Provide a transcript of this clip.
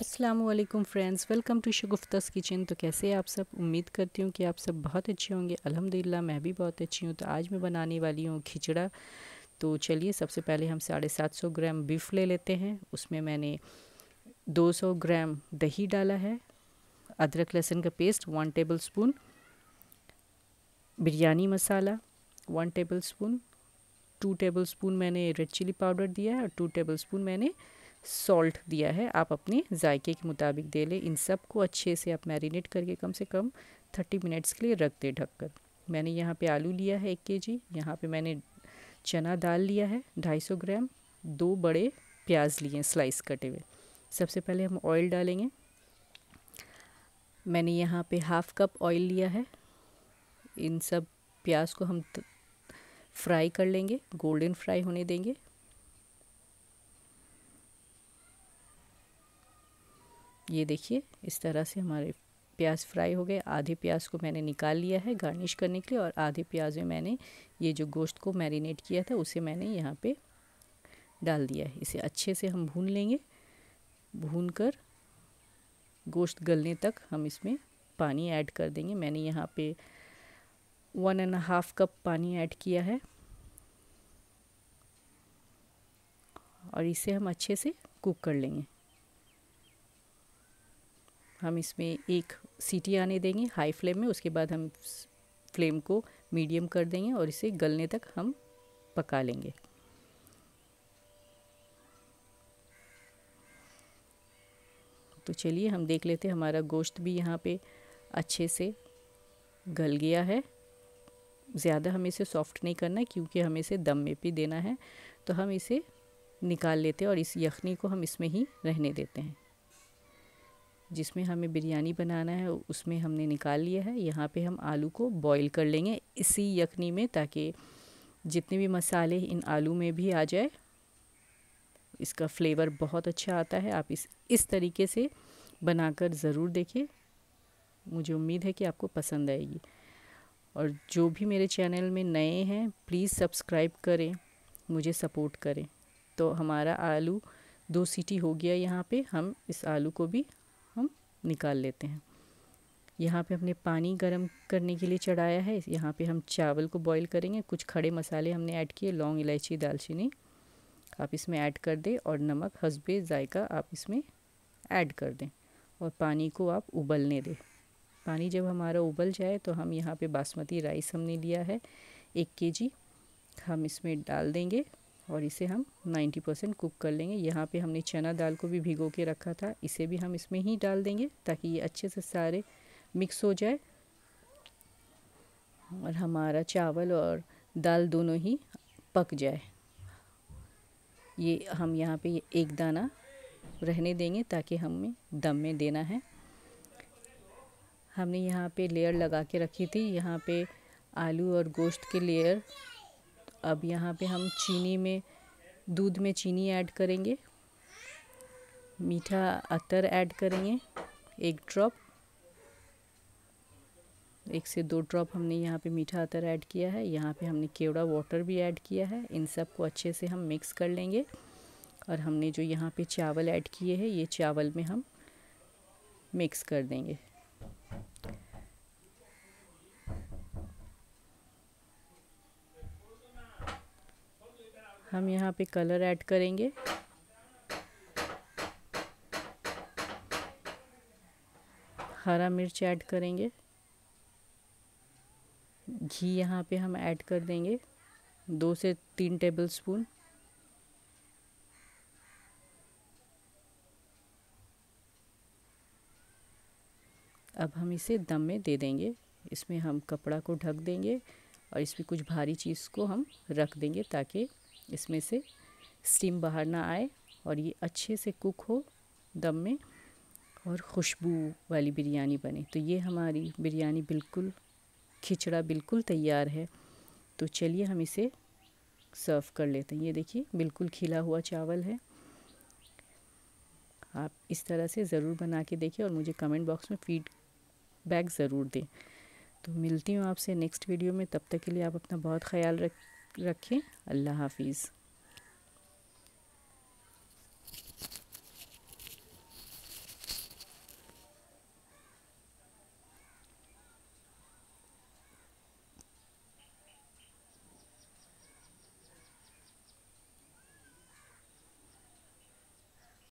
Aslam friends welcome to Shagufta's kitchen तो कैसे आप सब उम्मीद करती हूँ कि आप सब बहुत अच्छे होंगे अल्हम्दुलिल्लाह मैं भी बहुत अच्छी हूँ तो आज मैं बनाने वाली हूँ खिचड़ा तो चलिए सबसे पहले हम साढ़े सात सौ ग्राम बीफ ले लेते हैं उसमें मैंने दो सौ ग्राम दही डाला है अदरक लहसुन का paste one tablespoon biryani masala one tablespoon two tablespoon मैंने रेड चिली पाउडर दिया है और टू टेबल स्पून मैंने सॉल्ट दिया है आप अपने जायके के मुताबिक दे लें इन सब को अच्छे से आप मैरिनेट करके कम से कम थर्टी मिनट्स के लिए रख दें ढककर मैंने यहाँ पे आलू लिया है एक के जी यहाँ पर मैंने चना दाल लिया है ढाई सौ ग्राम दो बड़े प्याज लिए स्लाइस कटे हुए सबसे पहले हम ऑयल डालेंगे मैंने यहाँ पे हाफ़ कप ऑयल लिया है इन सब प्याज को हम फ्राई कर लेंगे गोल्डन फ्राई होने देंगे ये देखिए इस तरह से हमारे प्याज फ्राई हो गए आधे प्याज को मैंने निकाल लिया है गार्निश करने के लिए और आधे प्याज में मैंने ये जो गोश्त को मैरिनेट किया था उसे मैंने यहाँ पे डाल दिया है इसे अच्छे से हम भून लेंगे भून कर गोश्त गलने तक हम इसमें पानी ऐड कर देंगे मैंने यहाँ पे वन एंड हाफ कप पानी ऐड किया है और इसे हम अच्छे से कुक कर लेंगे हम इसमें एक सीटी आने देंगे हाई फ्लेम में उसके बाद हम फ्लेम को मीडियम कर देंगे और इसे गलने तक हम पका लेंगे तो चलिए हम देख लेते हैं हमारा गोश्त भी यहाँ पे अच्छे से गल गया है ज़्यादा हमें इसे सॉफ्ट नहीं करना क्योंकि हमें इसे दम में भी देना है तो हम इसे निकाल लेते हैं और इस यखनी को हम इसमें ही रहने देते हैं जिसमें हमें बिरयानी बनाना है उसमें हमने निकाल लिया है यहाँ पे हम आलू को बॉईल कर लेंगे इसी यखनी में ताकि जितने भी मसाले इन आलू में भी आ जाए इसका फ्लेवर बहुत अच्छा आता है आप इस इस तरीके से बनाकर ज़रूर देखें मुझे उम्मीद है कि आपको पसंद आएगी और जो भी मेरे चैनल में नए हैं प्लीज़ सब्सक्राइब करें मुझे सपोर्ट करें तो हमारा आलू दो सीटी हो गया यहाँ पे हम इस आलू को भी निकाल लेते हैं यहाँ पे हमने पानी गर्म करने के लिए चढ़ाया है यहाँ पे हम चावल को बॉईल करेंगे कुछ खड़े मसाले हमने ऐड किए लौंग इलायची दालचीनी आप इसमें ऐड कर दें और नमक हसबे जायका आप इसमें ऐड कर दें और पानी को आप उबलने दें पानी जब हमारा उबल जाए तो हम यहाँ पे बासमती राइस हमने लिया है एक के हम इसमें डाल देंगे और इसे हम 90 परसेंट कुक कर लेंगे यहाँ पे हमने चना दाल को भी भिगो के रखा था इसे भी हम इसमें ही डाल देंगे ताकि ये अच्छे से सारे मिक्स हो जाए और हमारा चावल और दाल दोनों ही पक जाए ये हम यहाँ पे एक दाना रहने देंगे ताकि हमें दम में देना है हमने यहाँ पे लेयर लगा के रखी थी यहाँ पे आलू और गोश्त के लेयर अब यहाँ पे हम चीनी में दूध में चीनी ऐड करेंगे मीठा अतर ऐड करेंगे एक ड्रॉप एक से दो ड्रॉप हमने यहाँ पे मीठा अतर ऐड किया है यहाँ पे हमने केवड़ा वाटर भी ऐड किया है इन सब को अच्छे से हम मिक्स कर लेंगे और हमने जो यहाँ पे चावल ऐड किए हैं ये चावल में हम मिक्स कर देंगे हम यहाँ पे कलर ऐड करेंगे हरा मिर्च ऐड करेंगे घी यहाँ पे हम ऐड कर देंगे दो से तीन टेबल स्पून अब हम इसे दम में दे देंगे इसमें हम कपड़ा को ढक देंगे और इसमें कुछ भारी चीज़ को हम रख देंगे ताकि इसमें से स्टीम बाहर ना आए और ये अच्छे से कुक हो दम में और खुशबू वाली बिरयानी बने तो ये हमारी बिरयानी बिल्कुल खिचड़ा बिल्कुल तैयार है तो चलिए हम इसे सर्व कर लेते हैं ये देखिए बिल्कुल खिला हुआ चावल है आप इस तरह से ज़रूर बना के देखिए और मुझे कमेंट बॉक्स में फीडबैक ज़रूर दें तो मिलती हूँ आपसे नेक्स्ट वीडियो में तब तक के लिए आप अपना बहुत ख्याल रख रखें अल्लाह हाफिज़